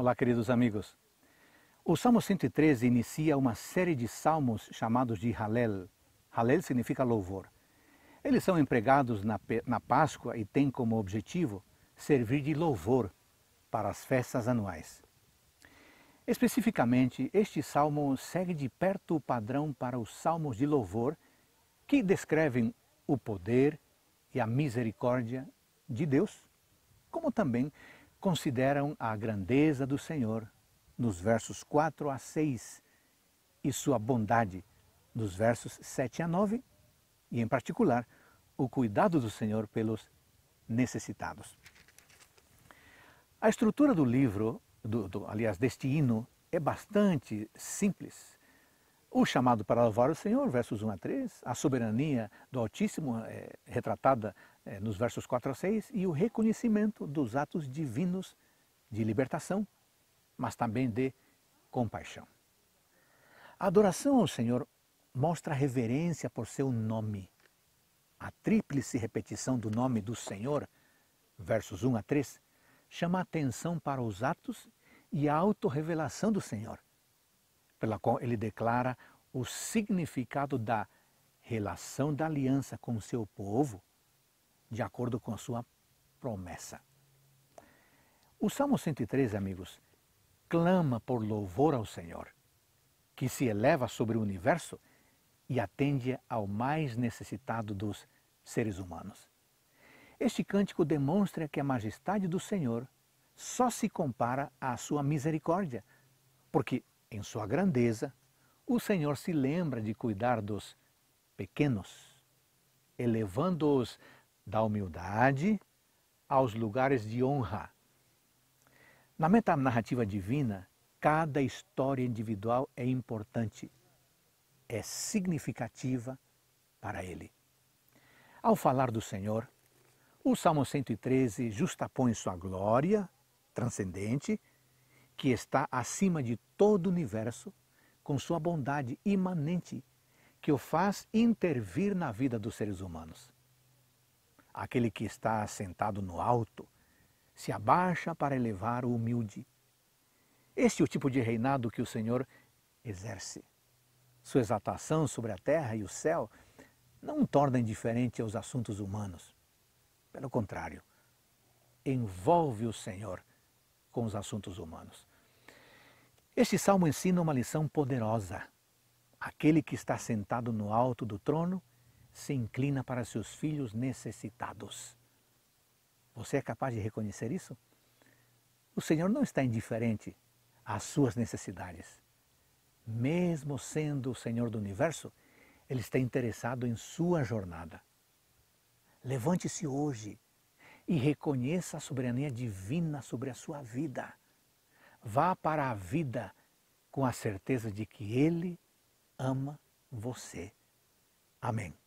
Olá, queridos amigos. O Salmo 113 inicia uma série de salmos chamados de Halel. Halel significa louvor. Eles são empregados na, na Páscoa e têm como objetivo servir de louvor para as festas anuais. Especificamente, este salmo segue de perto o padrão para os salmos de louvor que descrevem o poder e a misericórdia de Deus, como também consideram a grandeza do Senhor nos versos 4 a 6 e sua bondade nos versos 7 a 9 e, em particular, o cuidado do Senhor pelos necessitados. A estrutura do livro, do, do, aliás, deste hino, é bastante simples. O chamado para louvar o Senhor, versos 1 a 3, a soberania do Altíssimo, é, retratada é, nos versos 4 a 6, e o reconhecimento dos atos divinos de libertação, mas também de compaixão. A adoração ao Senhor mostra reverência por seu nome. A tríplice repetição do nome do Senhor, versos 1 a 3, chama a atenção para os atos e a autorrevelação do Senhor pela qual ele declara o significado da relação da aliança com o seu povo, de acordo com sua promessa. O Salmo 103, amigos, clama por louvor ao Senhor, que se eleva sobre o universo e atende ao mais necessitado dos seres humanos. Este cântico demonstra que a majestade do Senhor só se compara à sua misericórdia, porque em sua grandeza, o Senhor se lembra de cuidar dos pequenos, elevando-os da humildade aos lugares de honra. Na metanarrativa divina, cada história individual é importante, é significativa para ele. Ao falar do Senhor, o Salmo 113 justapõe sua glória transcendente que está acima de todo o universo, com sua bondade imanente, que o faz intervir na vida dos seres humanos. Aquele que está sentado no alto se abaixa para elevar o humilde. Este é o tipo de reinado que o Senhor exerce. Sua exaltação sobre a terra e o céu não torna indiferente aos assuntos humanos. Pelo contrário, envolve o Senhor com os assuntos humanos. Este salmo ensina uma lição poderosa. Aquele que está sentado no alto do trono se inclina para seus filhos necessitados. Você é capaz de reconhecer isso? O Senhor não está indiferente às suas necessidades. Mesmo sendo o Senhor do universo, Ele está interessado em sua jornada. Levante-se hoje e reconheça a soberania divina sobre a sua vida. Vá para a vida com a certeza de que Ele ama você. Amém.